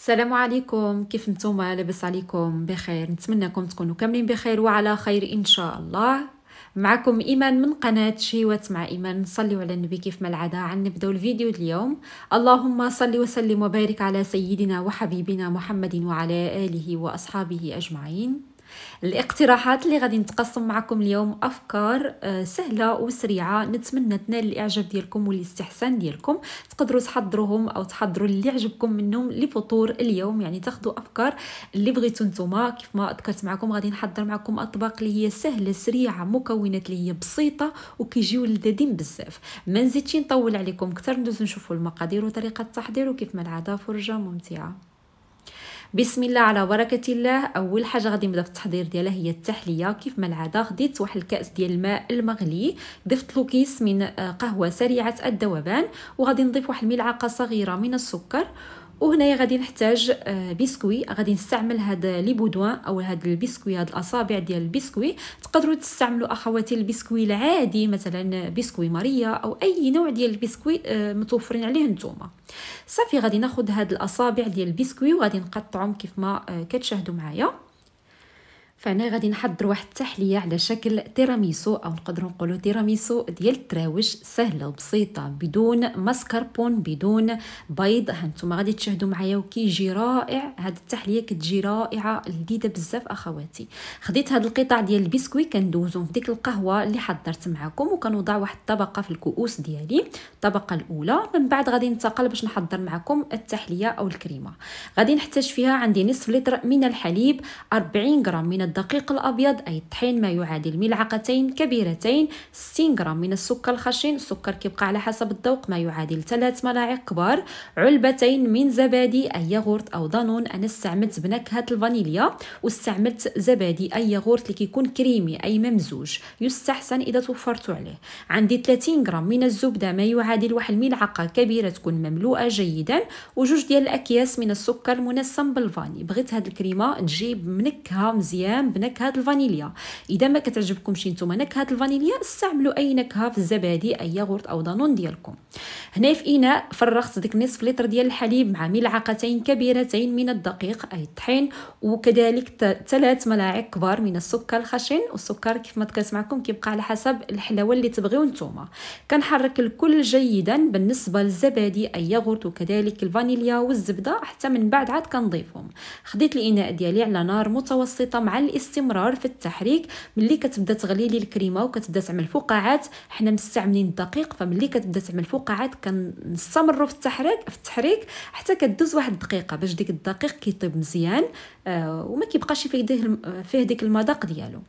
السلام عليكم كيف نتوما لاباس عليكم بخير نتمنىكم تكونوا كاملين بخير وعلى خير ان شاء الله معكم ايمان من قناه شيوات مع ايمان نصلي على النبي كيف ما العاده عن نبداو الفيديو اليوم اللهم صل وسلم وبارك على سيدنا وحبيبنا محمد وعلى اله واصحابه اجمعين الاقتراحات اللي غادي نتقاسم معكم اليوم افكار آه، سهله وسريعه نتمنى تنال الاعجاب ديالكم والاستحسان ديالكم تقدروا تحضروهم او تحضروا اللي عجبكم منهم لفطور اليوم يعني تاخذوا افكار اللي بغيتو نتوما كيف ما ذكرت معكم غادي نحضر معكم اطباق اللي هي سهله سريعه مكونات اللي هي بسيطه وكيجيو لذاذين بزاف ما نزيدش نطول عليكم اكثر ندوز نشوفوا المقادير وطريقه التحضير وكيف ما العاده فرجه ممتعه بسم الله على بركه الله اول حاجه غادي نبدا في التحضير ديالها هي التحليه كيف ما العاده خديت واحد الكاس ديال الماء المغلي ضفت له كيس من آه، قهوه سريعه الذوبان وغادي نضيف واحد الملعقه صغيره من السكر وهنايا غادي نحتاج آه، بسكوي غادي نستعمل هاد لي بودوان او هاد البسكوي هاد الاصابع ديال البسكوي تقدروا تستعملوا اخواتي البسكوي العادي مثلا بسكوي ماريا او اي نوع ديال البسكوي آه، متوفرين عليه نتوما صافي غادي ناخذ هاد الاصابع ديال البسكوي وغادي نقطعهم كيف ما آه، كتشاهدوا معايا فانا غادي نحضر واحد التحليه على شكل تيراميسو او نقدروا نقولوا تيراميسو ديال التراوش سهله وبسيطه بدون ماسكربون بدون بيض هانتوما غادي تشاهدوا معايا وكيجي رائع هاد التحليه كتجي رائعه لذيذه بزاف اخواتي خديت هاد القطع ديال البسكوي كندوزهم في ديك القهوه اللي حضرت معكم وكنوضع واحد الطبقه في الكؤوس ديالي الطبقه الاولى من بعد غادي ننتقل باش نحضر معكم التحليه او الكريمه غادي نحتاج فيها عندي نصف لتر من الحليب 40 غرام من الدقيق الأبيض أي الطحين ما يعادل ملعقتين كبيرتين 60 غرام من السكر الخشن السكر كيبقى على حسب الذوق ما يعادل 3 ملاعق كبار علبتين من زبادي أي ياغورت أو دانون أنا استعملت بنكهة الفانيليا واستعملت زبادي أي ياغورت اللي كيكون كريمي أي ممزوج يستحسن إذا توفرت عليه عندي 30 غرام من الزبدة ما يعادل واحد الملعقة كبيرة تكون مملوءة جيدا وجوج ديال الأكياس من السكر منسم بالفاني بغيت هاد الكريمة تجيب منكهة مزيان الطعام بنكهه الفانيليا اذا ما كتعجبكمش نتوما نكهه الفانيليا استعملوا اي نكهه في الزبادي اي ياغورت او دانون ديالكم هنا في اناء فرغت ديك نصف لتر ديال الحليب مع ملعقتين كبيرتين من الدقيق اي الطحين وكذلك ثلاث ملاعق كبار من السكر الخشن والسكر كيف ما ذكرت معكم كيبقى على حسب الحلاوه اللي تبغيو نتوما كنحرك الكل جيدا بالنسبه للزبادي اي ياغورت وكذلك الفانيليا والزبده حتى من بعد عاد كنضيفهم خديت الاناء ديالي على نار متوسطه مع الاستمرار في التحريك ملي كتبدا تغلي لي الكريمه وكتبدا تعمل فقاعات حنا مستعملين الدقيق فملي كتبدا تعمل فقاعات كنستمروا في التحريك في التحريك حتى كدوز واحد الدقيقه باش ديك الدقيق كيطيب مزيان آه وما كيبقاش فيه فيه ديك المذاق ديالو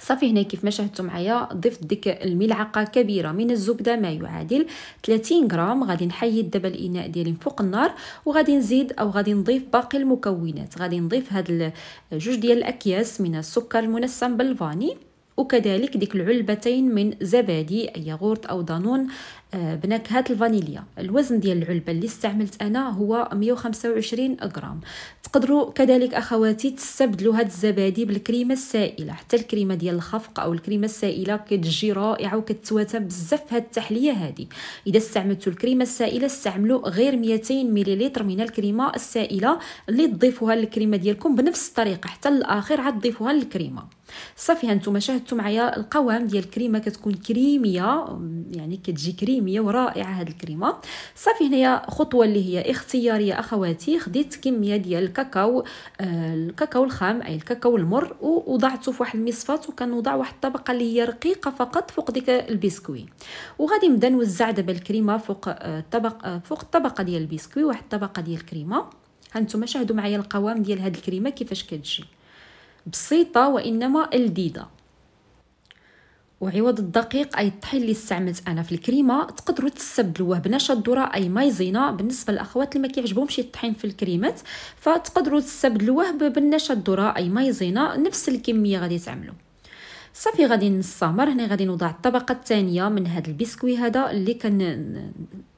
صافي هنا كيف ما شاهدتوا معايا ضفت ديك الملعقه كبيره من الزبده ما يعادل 30 غرام غادي نحيد دابا الاناء ديالي من فوق النار وغادي نزيد او غادي نضيف باقي المكونات غادي نضيف هاد جوج ديال الاكياس من السكر المنسم بالفاني وكذلك ديك العلبتين من زبادي أي ياغورت أو دانون آه، بنكهة الفانيليا الوزن ديال العلبة اللي استعملت أنا هو 125 غرام تقدروا كذلك أخواتي تستبدلوا هاد الزبادي بالكريمة السائلة حتى الكريمة ديال الخفق أو الكريمة السائلة كتجي رائعة وكتواتى بزاف هاد التحلية هادي إذا استعملتوا الكريمة السائلة استعملوا غير 200 مليلتر من الكريمة السائلة اللي تضيفوها للكريمة ديالكم بنفس الطريقة حتى الاخر عاد تضيفوها للكريمة صافي هانتوما شاهدتوا معايا القوام ديال الكريمه كتكون كريميه يعني كتجي كريميه ورائعه هاد الكريمه صافي هنايا خطوه اللي هي اختياريه اخواتي خديت كميه ديال الكاكاو آه، الكاكاو الخام اي الكاكاو المر ووضعته في واحد المصفات وكنوضع واحد الطبقه اللي هي رقيقه فقط فوق ديك البسكوي وغادي نبدا نوزع دابا الكريمه فوق آه، الطبق آه، فوق الطبقه ديال البسكوي واحد الطبقه ديال الكريمه هانتوما شاهدوا معايا القوام ديال هاد الكريمه كيفاش كتجي بسيطة وإنما لذيذة وعوض الدقيق أي الطحين اللي استعملت أنا في الكريمة تقدروا تستبدلوه بنشا الذرة أي مايزينا بالنسبة للأخوات اللي ما كيعجبهمش الطحين في الكريمات فتقدروا تستبدلوه بنشا الذرة أي مايزينا نفس الكمية غادي تعملوا صافي غادي نستمر هنا غادي نوضع الطبقة الثانية من هذا البسكوي هذا اللي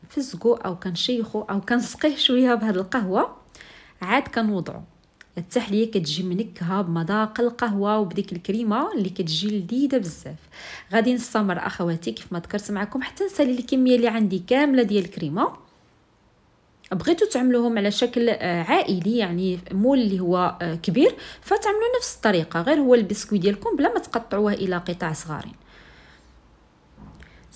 فزقو أو كنشيخو أو كنسقيه شوية بهاد القهوة عاد كنوضعو التحليه كتجي منكهه بمذاق القهوه وبديك الكريمه اللي كتجي لذيذه بزاف غادي نستمر اخواتي كيف ما ذكرت معكم حتى نسالي الكميه اللي عندي كامله ديال الكريمه بغيتو تعملوهم على شكل آه، عائلي يعني مول اللي هو آه، كبير فتعملوا نفس الطريقه غير هو البسكوي ديالكم بلا ما تقطعوه الى قطع صغارين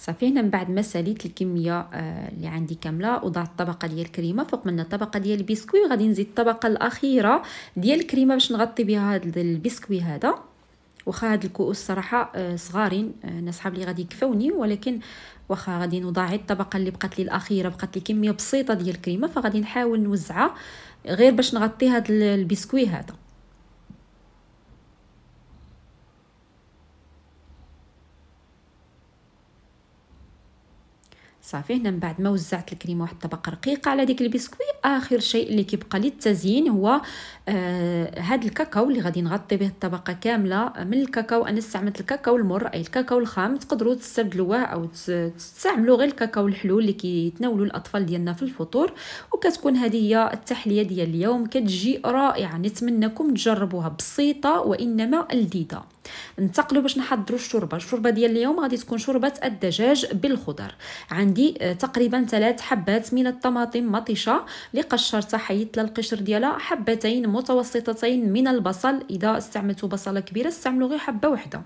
صافي هنا من بعد ما ساليت الكميه آه، اللي عندي كامله وضعت الطبقه ديال الكريمه فوق منها الطبقه ديال البسكوي وغادي نزيد الطبقه الاخيره ديال الكريمه باش نغطي بها هذا البسكوي هذا واخا هاد الكؤوس صراحه آه، صغارين انا آه، صحاب لي غادي يكفوني ولكن واخا غادي نوضع الطبقه اللي بقات لي الاخيره بقات لي كميه بسيطه ديال الكريمه فغادي نحاول نوزعها غير باش نغطي هاد البسكوي هذا صافي هنا من بعد ما وزعت الكريمه واحد الطبقه رقيقه على ديك البسكوي اخر شيء اللي كيبقى للتزيين هو آه هاد الكاكاو اللي غادي نغطي به الطبقه كامله من الكاكاو انا استعملت الكاكاو المر اي الكاكاو الخام تقدروا تستبدلوه او تستعملوا غير الكاكاو الحلو اللي كيتناولوا الاطفال ديالنا في الفطور وكتكون هذه هي التحليه ديال اليوم كتجي رائعه نتمنىكم تجربوها بسيطه وانما لذيذه ننتقلوا باش نحضروا الشوربه الشوربه ديال اليوم غادي تكون شوربه الدجاج بالخضر عندي آه، تقريبا ثلاث حبات من الطماطم مطيشه اللي قشرتها حيت القشر ديالها حبتين متوسطتين من البصل اذا استعملتوا بصله كبيره استعملوا غير حبه واحده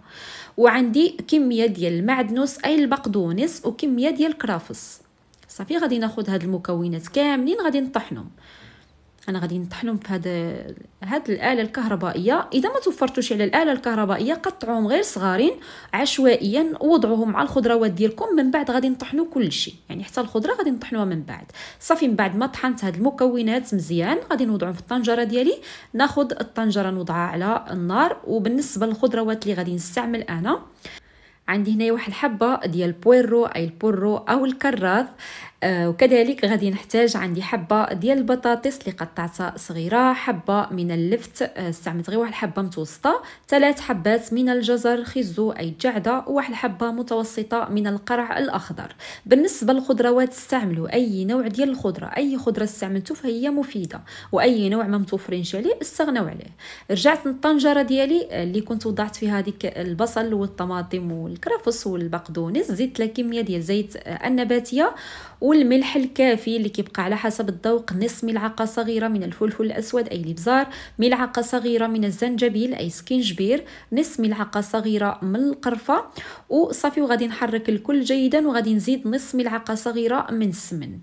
وعندي كميه ديال المعدنوس اي البقدونس وكميه ديال الكرافس صافي غادي ناخذ هاد المكونات كاملين غادي نطحنهم انا غادي نطحنهم في هاد هاد الاله الكهربائيه اذا ما توفرتوش على الاله الكهربائيه قطعوهم غير صغارين عشوائيا وضعوهم مع الخضروات ديالكم من بعد غادي نطحنوا كل شيء يعني حتى الخضره غادي نطحنوها من بعد صافي من بعد ما طحنت هاد المكونات مزيان غادي نوضعهم في الطنجره ديالي ناخذ الطنجره نوضعها على النار وبالنسبه للخضروات اللي غادي نستعمل انا عندي هنايا واحد الحبه ديال بويرو اي البورو او الكراث آه، وكذلك غادي نحتاج عندي حبه ديال البطاطس اللي قطعتها صغيره حبه من اللفت آه، استعملت غير واحد الحبه متوسطه ثلاث حبات من الجزر خزو اي جعده وواحد الحبه متوسطه من القرع الاخضر بالنسبه للخضروات استعملوا اي نوع ديال الخضره اي خضره استعملتو فهي مفيده واي نوع ما متوفرينش عليه استغناو عليه رجعت للطنجره ديالي آه، اللي كنت وضعت فيها هذيك البصل والطماطم والكرفس والبقدونس زدت كميه ديال زيت النباتيه والملح الكافي اللي كيبقى على حسب الذوق نصف ملعقه صغيره من الفلفل الاسود اي الابزار ملعقه صغيره من الزنجبيل اي سكينجبير نصف ملعقه صغيره من القرفه وصافي وغادي نحرك الكل جيدا وغادي نزيد نصف ملعقه صغيره من السمن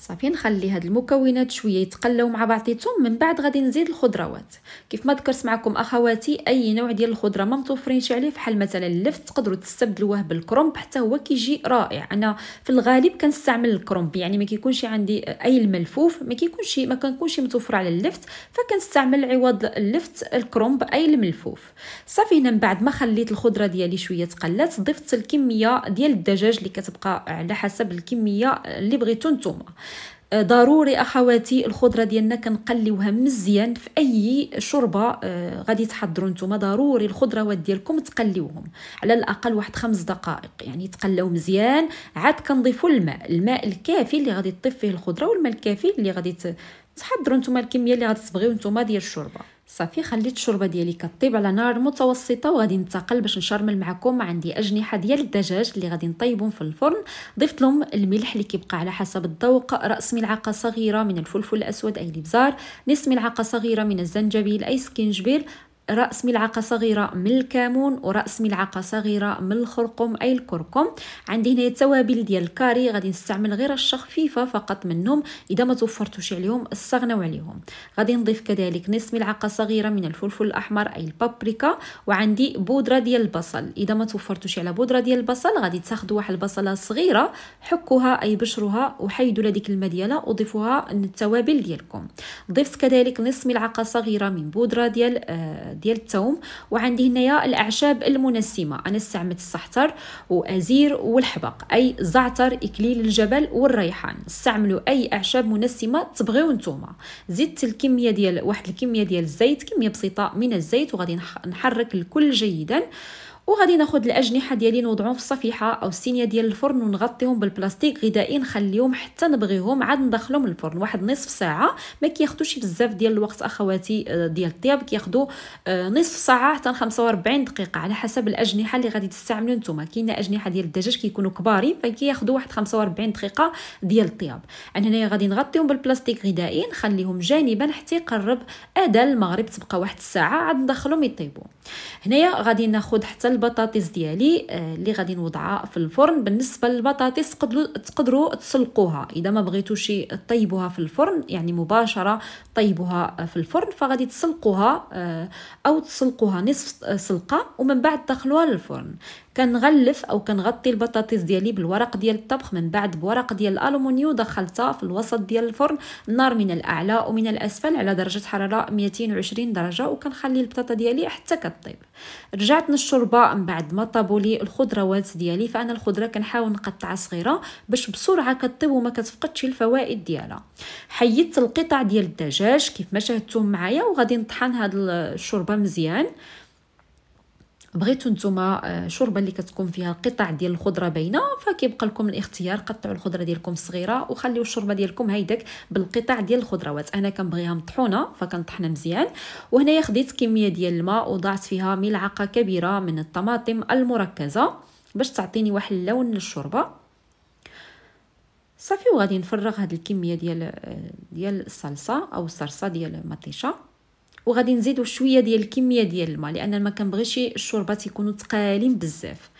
صافي نخلي هاد المكونات شويه يتقلاو مع بعضيتهم من بعد غادي نزيد الخضروات كيف ما ذكرت معكم اخواتي اي نوع ديال الخضره ما متوفرينش عليه فحال مثلا اللفت تقدروا تستبدلوه بالكرومب حتى هو كيجي رائع انا في الغالب كنستعمل الكرومب يعني ما كيكونش عندي اي الملفوف ما كيكونش ما كنكونش متوفر على اللفت فكنستعمل عوض اللفت الكرومب اي الملفوف صافي هنا من بعد ما خليت الخضره ديالي شويه تقلات ضفت الكميه ديال الدجاج اللي كتبقى على حسب الكميه اللي بغيتو نتوما ضروري اخواتي الخضره ديالنا كنقليوها مزيان في اي شوربه آه، غادي تحضروا نتوما ضروري الخضروات ديالكم تقليوهم على الاقل واحد خمس دقائق يعني تقلاو مزيان عاد كنضيفوا الماء الماء الكافي اللي غادي تطيب فيه الخضره والماء الكافي اللي غادي تحضروا نتوما الكميه اللي غادي تبغيو نتوما ديال الشوربه صافي خليت الشوربه ديالي كطيب على نار متوسطه وغادي ننتقل باش نشرمل معكم عندي اجنحه ديال الدجاج اللي غادي نطيبهم في الفرن ضفت لهم الملح اللي كيبقى على حسب الذوق راس ملعقه صغيره من الفلفل الاسود اي الابزار نصف ملعقه صغيره من الزنجبيل اي سكينجبير رأس ملعقة صغيرة من الكمون ورأس ملعقة صغيرة من الخرقوم أي الكركم عندي هنا التوابل ديال الكاري غادي نستعمل غير الشخفيفة فقط منهم إذا ما توفرتوش عليهم استغنوا عليهم غادي نضيف كذلك نصف ملعقة صغيرة من الفلفل الأحمر أي البابريكا وعندي بودرة ديال البصل إذا ما توفرتوش على بودرة ديال البصل غادي تاخذوا واحد البصلة صغيرة حكوها أي بشروها وحيدوا لديك الماء ديالها وضيفوها للتوابل ديالكم ضفت كذلك نصف ملعقة صغيرة من بودرة ديال آه، ديال التوم وعندي هنايا الاعشاب المنسمه انا استعملت الصحتر وازير والحبق اي زعتر اكليل الجبل والريحان استعملوا اي اعشاب منسمه تبغيو نتوما زدت الكميه ديال واحد الكميه ديال الزيت كميه بسيطه من الزيت وغادي نحرك الكل جيدا وغادي ناخد الاجنحه ديالي نوضعهم في الصفيحه او السينيه ديال الفرن ونغطيهم بالبلاستيك غذائي نخليهم حتى نبغيهم عاد ندخلهم للفرن واحد نصف ساعه ما كياخذوش بزاف ديال الوقت اخواتي آه، ديال الطياب كياخذوا آه، نصف ساعه حتى 45 دقيقه على حسب الاجنحه اللي غادي تستعملوا نتوما كاينه اجنحه ديال الدجاج كيكونوا كبارين فكياخذوا واحد 45 دقيقه ديال الطياب انا هنايا غادي نغطيهم بالبلاستيك غذائي نخليهم جانبا حتى يقرب ادا المغرب تبقى واحد الساعه عاد ندخلهم يطيبوا هنايا غادي ناخذ حتى البطاطس ديالي آه، اللي غادي نوضعها في الفرن بالنسبه للبطاطس تقدروا تسلقوها اذا ما بغيتوش طيبوها في الفرن يعني مباشره طيبوها في الفرن فغادي تسلقوها آه، او تسلقوها نصف آه، سلقه ومن بعد تدخلوها للفرن كنغلف او كنغطي البطاطس ديالي بالورق ديال الطبخ من بعد بورق ديال الالومنيوم دخلتها في الوسط ديال الفرن النار من الاعلى ومن الاسفل على درجه حراره 220 درجه وكنخلي البطاطا ديالي حتى كطيب رجعت للشوربه من بعد ما طابوا لي الخضروات ديالي فانا الخضره كنحاول نقطعها صغيره باش بسرعه كطيب وما كتفقدش الفوائد ديالها حيدت القطع ديال الدجاج كيف ما شاهدتم معايا وغادي نطحن هاد الشوربه مزيان بغيتو نتوما آه، شوربه اللي كتكون فيها قطع ديال الخضره باينه فكيبقى لكم الاختيار قطعوا الخضره ديالكم صغيره وخليو الشوربه ديالكم هيداك بالقطع ديال الخضروات انا كنبغيها مطحونه فكنطحن مزيان وهنايا خديت كميه ديال الماء وضعت فيها ملعقه كبيره من الطماطم المركزه باش تعطيني واحد اللون للشوربه صافي وغادي نفرغ هاد الكميه ديال آه، ديال الصلصه او الصلصه ديال مطيشه وغادي نزيدو شويه ديال الكميه ديال الماء لان ما كنبغيش الشوربات يكونوا ثقالين بزاف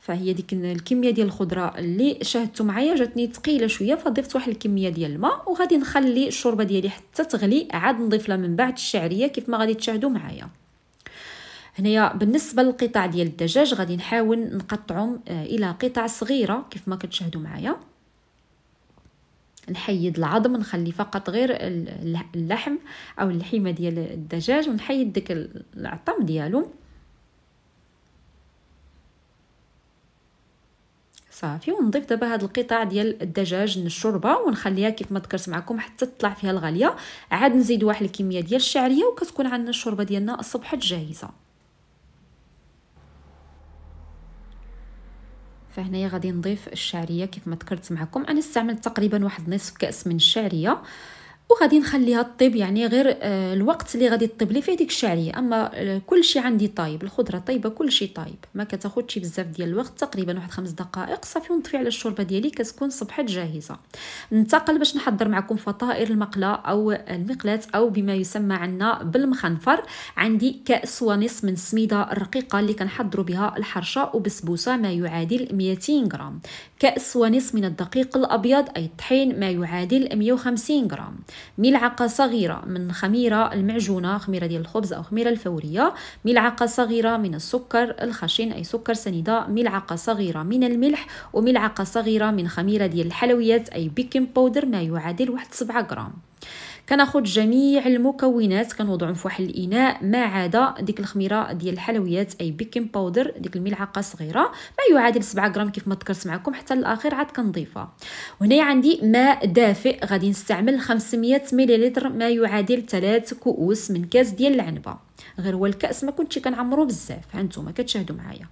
فهي ديك الكميه ديال الخضره اللي شاهدتو معايا جاتني ثقيله شويه فضفت واحد الكميه ديال الماء وغادي نخلي الشوربه ديالي حتى تغلي عاد نضيف لها من بعد الشعريه كيف ما غادي تشاهدوا معايا هنايا بالنسبه للقطع ديال الدجاج غادي نحاول نقطعهم آه، الى قطع صغيره كيف ما كتشاهدوا معايا نحيد العظم نخلي فقط غير اللحم او اللحيمه ديال الدجاج ونحيد ديك العظم ديالو صافي ونضيف دابا هاد القطع ديال الدجاج للشوربه ونخليها كيف ما ذكرت معكم حتى تطلع فيها الغاليه عاد نزيد واحد الكميه ديال الشعريه وكتكون عندنا الشوربه ديالنا الصبحه جاهزه فهنايا غادي نضيف الشعريه كيف ما ذكرت معكم انا استعملت تقريبا واحد نصف كاس من الشعريه وغادي نخليها طيب يعني غير آه، الوقت اللي غادي تطيب لي فيه ديك الشعريه اما آه، كلشي عندي طايب الخضره طايبه كلشي طايب ما كتاخذش بزاف ديال الوقت تقريبا واحد خمس دقائق صافي ونطفي على الشوربه ديالي كتكون صبحت جاهزه ننتقل باش نحضر معكم فطائر المقله او المقلاه او بما يسمى عندنا بالمخنفر عندي كاس ونص من السميده الرقيقه اللي كنحضروا بها الحرشه وبسبوسه ما يعادل 200 غرام كاس ونص من الدقيق الابيض اي الطحين ما يعادل 150 غرام ملعقة صغيرة من خميرة المعجونة خميرة ديال الخبز أو خميرة الفورية ملعقة صغيرة من السكر الخشن أي سكر سنيدة ملعقة صغيرة من الملح وملعقة صغيرة من خميرة ديال الحلويات أي بيكنج باودر ما يعادل واحد سبعة غرام كناخذ جميع المكونات كنوضعهم في واحد الاناء ما عدا ديك الخميره ديال الحلويات اي بيكين باودر ديك الملعقه صغيره ما يعادل 7 غرام كيف ما ذكرت معكم حتى الاخير عاد كنضيفها وهنا عندي ماء دافئ غادي نستعمل 500 مليلتر ما يعادل 3 كؤوس من كاس ديال العنبه غير هو الكاس ما كنتش كنعمرو بزاف ها نتوما كتشاهدوا معايا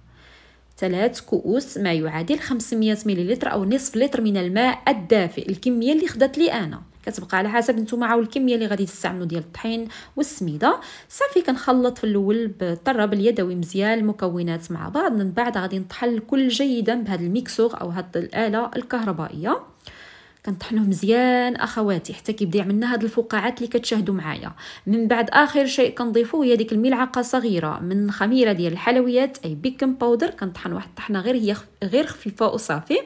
ثلاث كؤوس ما يعادل 500 مليلتر او نصف لتر من الماء الدافئ الكميه اللي خدات لي انا كتبقى على حسب نتوما الكميه اللي غادي تستعملوا ديال الطحين والسميده صافي كنخلط في الاول بالطراب اليدوي مزيان المكونات مع بعض من بعد غادي نطحن الكل جيدا بهذا الميكسور او هاد الاله الكهربائيه كنطحنوه مزيان اخواتي حتى كيبدا يعمل لنا هاد الفقاعات اللي كتشاهدوا معايا من بعد اخر شيء كنضيفوه هي ديك الملعقه صغيره من خميره ديال الحلويات اي بيكن باودر كنطحن واحد الطحنه غير هي غير خفيفه وصافي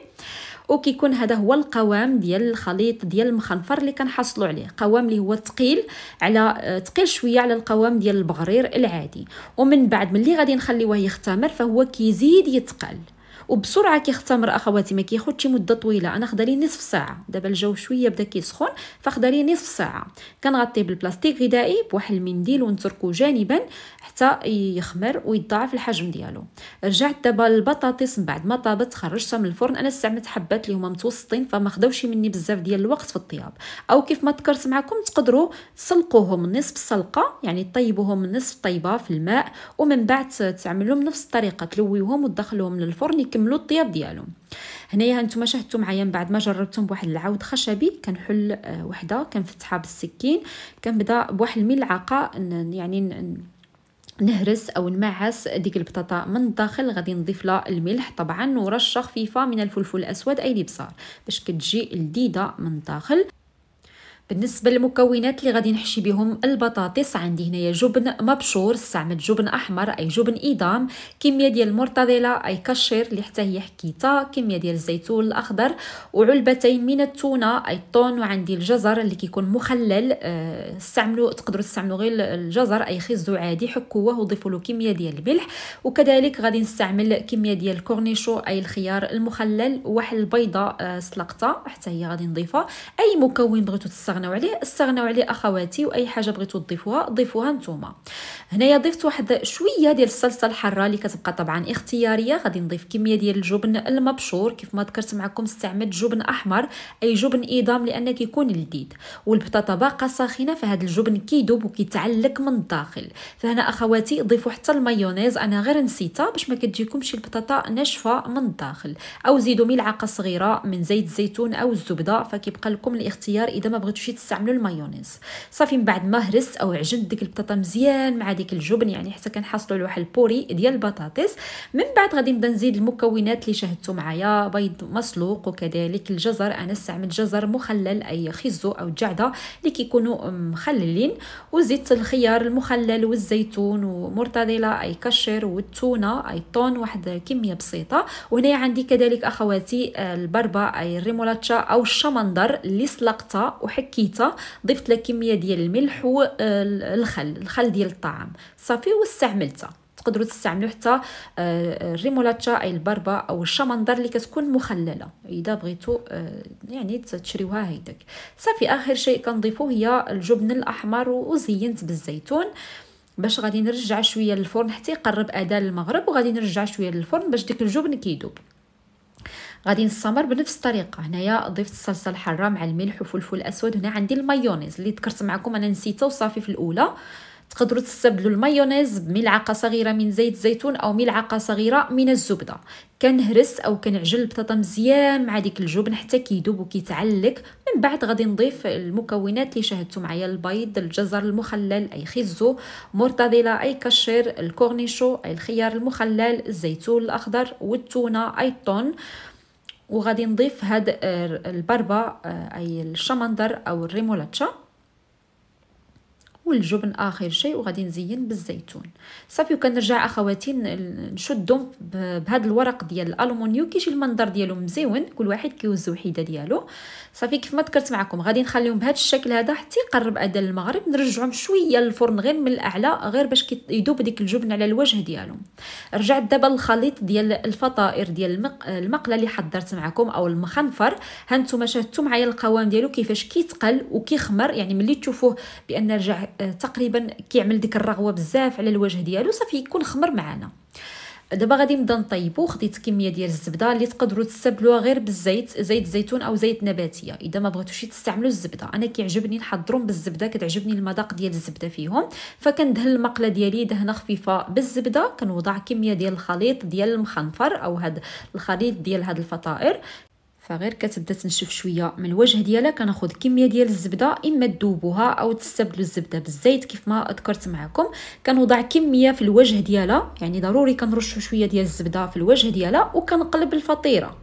وكيكون هذا هو القوام ديال الخليط ديال المخنفر اللي كنحصلوا عليه قوام اللي هو ثقيل على آه، ثقيل شويه على القوام ديال البغرير العادي ومن بعد ملي غادي نخليوه يختمر فهو كيزيد يتقل وبسرعه كيختمر اخواتي ما كياخذش مده طويله انا خدا لي نصف ساعه دابا الجو شويه بدا كيسخن فخدا لي نصف ساعه كنغطيه بالبلاستيك غذائي بواحد المنديل ونتركو جانبا حتى يخمر ويضاعف الحجم ديالو رجعت دابا البطاطس من بعد ما طابت خرجتها من الفرن انا استعملت حبات اللي هما متوسطين فما خداوش مني بزاف ديال الوقت في الطياب او كيف ما ذكرت معكم تقدروا تسلقوهم نصف سلقه يعني طيبوهم نصف طيبه في الماء ومن بعد تعملوهم نفس الطريقه تلويوهم وتدخلوهم للفرن يكمل يكملوا الطياب ديالهم هنايا هانتوما شاهدتوا معايا من بعد ما جربتهم بواحد العود خشبي كنحل آه، وحده كنفتحها بالسكين كنبدا بواحد الملعقه يعني نهرس او نمعس ديك البطاطا من الداخل غادي نضيف لها الملح طبعا ورشه خفيفه من الفلفل الاسود اي الابصار باش كتجي لذيذه من الداخل بالنسبه للمكونات اللي غادي نحشي بهم البطاطس عندي هنايا جبن مبشور استعملت جبن احمر اي جبن ايدام كميه ديال المرتديلا اي كاشير اللي حتى هي حكيتها كميه ديال الزيتون الاخضر وعلبتين من التونه اي الطون وعندي الجزر اللي كيكون مخلل آه، استعملوا تقدروا تستعملوا غير الجزر اي خزو عادي حكوه وضيفوا له كميه ديال الملح وكذلك غادي نستعمل كميه ديال الكورنيشو اي الخيار المخلل وواحد البيضه آه، سلقتها حتى هي غادي نضيفها اي مكون بغيتو تستعملوا استغناو عليه استغناو عليه اخواتي واي حاجه بغيتو تضيفوها ضيفوها نتوما هنايا ضفت واحد شويه ديال الصلصه الحاره اللي كتبقى طبعا اختياريه غادي نضيف كميه ديال الجبن المبشور كيف ما ذكرت معكم استعملت جبن احمر اي جبن ايضام لان كيكون لذيذ والبطاطا باقه ساخنه فهاد الجبن كيدوب وكيتعلق من الداخل فهنا اخواتي ضيفوا حتى المايونيز انا غير نسيتها باش ما كتجيكمش البطاطا ناشفه من الداخل او زيدوا ملعقه صغيره من زيت الزيتون او الزبده فكيبقى لكم الاختيار اذا ما بغيتوش مشيت استعملوا المايونيز صافي من بعد ما هرس او عجنت ديك البطاطا مزيان مع ديك الجبن يعني حتى كنحصلوا واحد البوري ديال البطاطس من بعد غادي نبدا نزيد المكونات اللي شاهدتوا معايا بيض مسلوق وكذلك الجزر انا استعملت جزر مخلل اي خيزو او جعده اللي كيكونوا مخللين وزيت الخيار المخلل والزيتون ومرتديلا اي كشر والتونه اي طون واحد كميه بسيطه وهنايا عندي كذلك اخواتي البربه اي الريمولاتشا او الشمندر اللي سلقتها وحكيت كيته ضفت له كميه ديال الملح والخل آه، الخل ديال الطعام صافي واستعملتها تقدروا تستعملوا حتى آه، الريمولاتشا اي البربا او الشمندر اللي كتكون مخلله اذا بغيتوا آه، يعني تشريوها هيداك صافي اخر شيء كنضيفو هي الجبن الاحمر وزينت بالزيتون باش غادي نرجع شويه للفرن حتى يقرب اذان المغرب وغادي نرجع شويه للفرن باش ديك الجبن كيدوب غادي نستمر بنفس الطريقه هنايا ضفت الصلصه الحاره مع الملح والفلفل الاسود هنا عندي المايونيز اللي ذكرت معكم انا نسيته وصافي في الاولى تقدروا تستبدلوا المايونيز بملعقه صغيره من زيت الزيتون او ملعقه صغيره من الزبده كنهرس او كنعجن البطاطا مزيان مع ديك الجبن حتى كيدوب وكيتعلق من بعد غادي نضيف المكونات اللي شاهدتوا معايا البيض الجزر المخلل اي خزو مرتديلا اي كاشير الكورنيشو اي الخيار المخلل الزيتون الاخضر والتونه اي الطون وغادي نضيف هاد آه، البربة آه، أي الشمندر أو الريمولاتشا والجبن اخر شيء وغادي نزين بالزيتون صافي وكنرجع اخواتي نشدهم بهذا الورق ديال الالومنيوم كيجي المنظر ديالو مزيون كل واحد كيوز وحيده ديالو صافي كيف ما ذكرت معكم غادي نخليهم بهذا الشكل هذا حتى يقرب اذان المغرب نرجعهم شويه للفرن غير من الاعلى غير باش يذوب ديك الجبن على الوجه ديالهم رجعت دابا للخليط ديال الفطائر ديال المقله اللي حضرت معكم او المخنفر هانتوما نتوما شاهدتوا معايا القوام ديالو كيفاش كيتقل وكيخمر يعني ملي تشوفوه بان رجع تقريبا كيعمل ديك الرغوه بزاف على الوجه ديالو صافي يكون خمر معانا دابا غادي نبدا نطيبو خديت كميه ديال الزبده اللي تقدروا تستبدلوها غير بالزيت زيت الزيتون او زيت نباتيه اذا ما بغيتوش تستعملوا الزبده انا كيعجبني نحضرهم بالزبده كتعجبني المذاق ديال الزبده فيهم فكندهن المقله ديالي دهنه خفيفه بالزبده كنوضع كميه ديال الخليط ديال المخنفر او هاد الخليط ديال هاد الفطائر فغير كتبدا تنشف شويه من الوجه ديالها كناخذ كميه ديال الزبده اما تذوبوها او تستبدلوا الزبده بالزيت كيف ما ذكرت معكم كنوضع كميه في الوجه ديالها يعني ضروري كنرشوا شويه ديال الزبده في الوجه ديالها وكنقلب الفطيره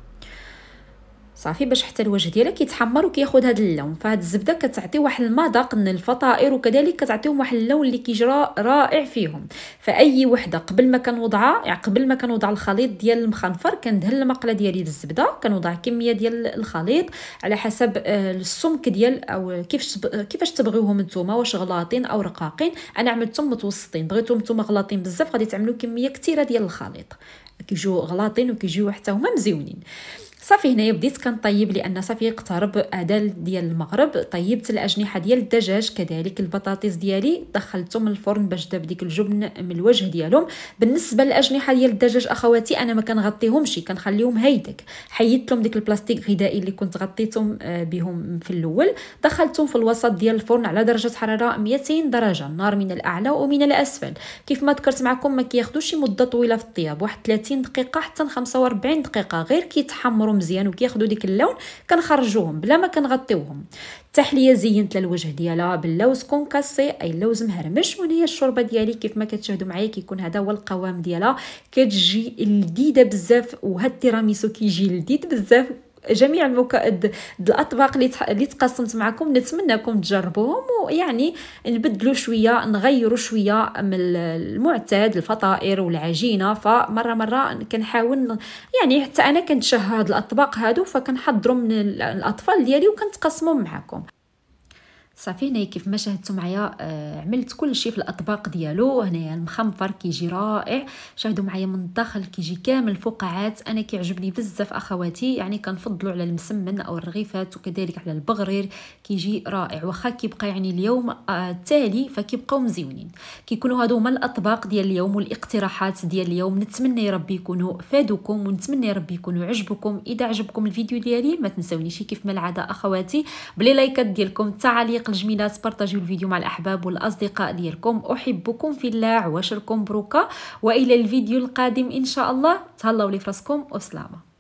صافي باش حتى الوجه ديالها كيتحمر وكياخذ هذا اللون فهاد الزبده كتعطي واحد المذاق من الفطائر وكذلك كتعطيهم واحد اللون اللي كيجرى رائع فيهم فاي وحده قبل ما كنوضعها يعني قبل ما كنوضع الخليط ديال المخنفر كندهن المقله ديالي بالزبده كنوضع كميه ديال الخليط على حسب آه، السمك ديال او كيفاش كيفاش تبغيوهم نتوما واش غلاطين او رقاقين انا عملتهم متوسطين بغيتهم نتوما غلاطين بزاف غادي تعملوا كميه كثيره ديال الخليط كيجيو غلاطين وكيجيو حتى هما مزيونين صافي هنايا بديت كنطيب لان صافي اقترب اذان ديال المغرب طيبت الاجنحه ديال الدجاج كذلك البطاطس ديالي دخلتهم الفرن باش داب ديك الجبن من الوجه ديالهم بالنسبه للاجنحه ديال الدجاج اخواتي انا ما كنغطيهمش كنخليهم هيدك حيدت لهم ديك البلاستيك غذائي اللي كنت غطيتهم آه، بهم في الاول دخلتهم في الوسط ديال الفرن على درجه حراره 200 درجه النار من الاعلى ومن الاسفل كيف ما ذكرت معكم ما كياخذوش مده طويله في الطياب واحد 30 دقيقه حتى 45 دقيقه غير كيتحمروا كيغسلوهم مزيان وكياخذوا ديك اللون كنخرجوهم بلا ما كنغطيوهم التحليه زينت الوجه ديالها باللوز كونكاسي اي اللوز مهرمش وهنا هي الشوربه ديالي كيف ما كتشاهدوا معايا كيكون هذا هو القوام ديالها كتجي لذيذه بزاف وهاد التيراميسو كيجي لذيذ بزاف جميع المك... الاطباق اللي اللي تقاسمت معكم نتمنىكم تجربوهم ويعني نبدلوا شويه نغيروا شويه من المعتاد الفطائر والعجينه فمره مره كنحاول يعني حتى انا كنتشهى هاد الاطباق هادو فكنحضرهم من الاطفال ديالي وكنتقاسمهم معكم صافي كيف ما شاهدتوا معايا آه، عملت كل شيء في الاطباق ديالو هنايا المخنفر كيجي رائع شاهدوا معايا من الداخل كيجي كامل الفقاعات انا كيعجبني بزاف اخواتي يعني كنفضلوا على المسمن او الرغيفات وكذلك على البغرير كيجي رائع واخا كيبقى يعني اليوم التالي آه، فكيبقاو مزيونين كيكونوا هادو هما الاطباق ديال اليوم والاقتراحات ديال اليوم نتمنى ربي يكونوا فادوكم ونتمنى ربي يكونوا عجبكم اذا عجبكم الفيديو ديالي ما تنساونيش كيف ما العاده اخواتي بلي لايكات ديالكم التعاليق الطريق الجميله تبارطاجيو الفيديو مع الاحباب والاصدقاء ديالكم احبكم في الله عواشركم بروكا والى الفيديو القادم ان شاء الله تهلاو لي فراسكم وسلامه